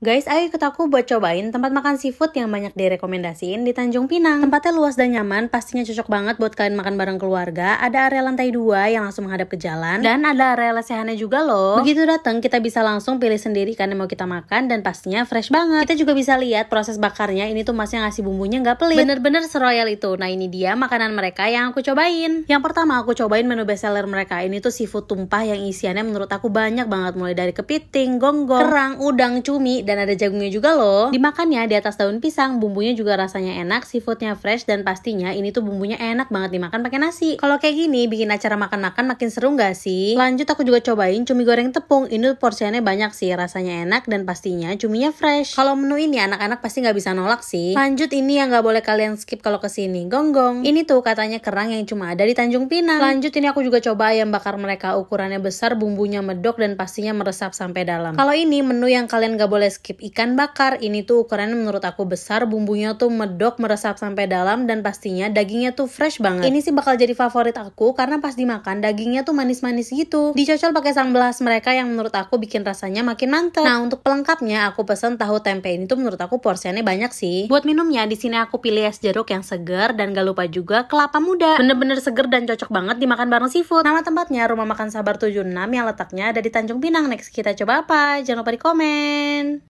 Guys, ayo ikut aku buat cobain tempat makan seafood yang banyak direkomendasiin di Tanjung Pinang. Tempatnya luas dan nyaman, pastinya cocok banget buat kalian makan bareng keluarga. Ada area lantai 2 yang langsung menghadap ke jalan dan ada area lesehannya juga loh. Begitu datang kita bisa langsung pilih sendiri kan mau kita makan dan pastinya fresh banget. Kita juga bisa lihat proses bakarnya, ini tuh masnya ngasih bumbunya nggak pelit. Bener-bener seroyal itu. Nah ini dia makanan mereka yang aku cobain. Yang pertama aku cobain menu bestseller mereka, ini tuh seafood tumpah yang isiannya menurut aku banyak banget. Mulai dari kepiting, gonggong, kerang, udang, cumi, dan ada jagungnya juga loh. Dimakannya di atas daun pisang, bumbunya juga rasanya enak, seafoodnya fresh dan pastinya ini tuh bumbunya enak banget dimakan pakai nasi. Kalau kayak gini bikin acara makan-makan makin seru nggak sih? Lanjut aku juga cobain cumi goreng tepung. Ini porsiannya banyak sih, rasanya enak dan pastinya cuminya fresh. Kalau menu ini anak-anak pasti nggak bisa nolak sih. Lanjut ini yang nggak boleh kalian skip kalau kesini, gonggong. Ini tuh katanya kerang yang cuma ada di Tanjung Pinang. Lanjut ini aku juga coba ayam bakar mereka ukurannya besar, bumbunya medok dan pastinya meresap sampai dalam. Kalau ini menu yang kalian nggak boleh skip ikan bakar. Ini tuh ukurannya menurut aku besar, bumbunya tuh medok, meresap sampai dalam, dan pastinya dagingnya tuh fresh banget. Ini sih bakal jadi favorit aku karena pas dimakan dagingnya tuh manis-manis gitu. Dicocol pakai sang belas mereka yang menurut aku bikin rasanya makin mantap. Nah untuk pelengkapnya aku pesan tahu tempe ini tuh menurut aku porsiannya banyak sih. Buat minumnya di sini aku pilih es jeruk yang segar dan gak lupa juga kelapa muda. Bener-bener segar dan cocok banget dimakan bareng seafood. Nama tempatnya Rumah Makan Sabar 76 yang letaknya ada di Tanjung Pinang. Next kita coba apa? Jangan lupa di komen.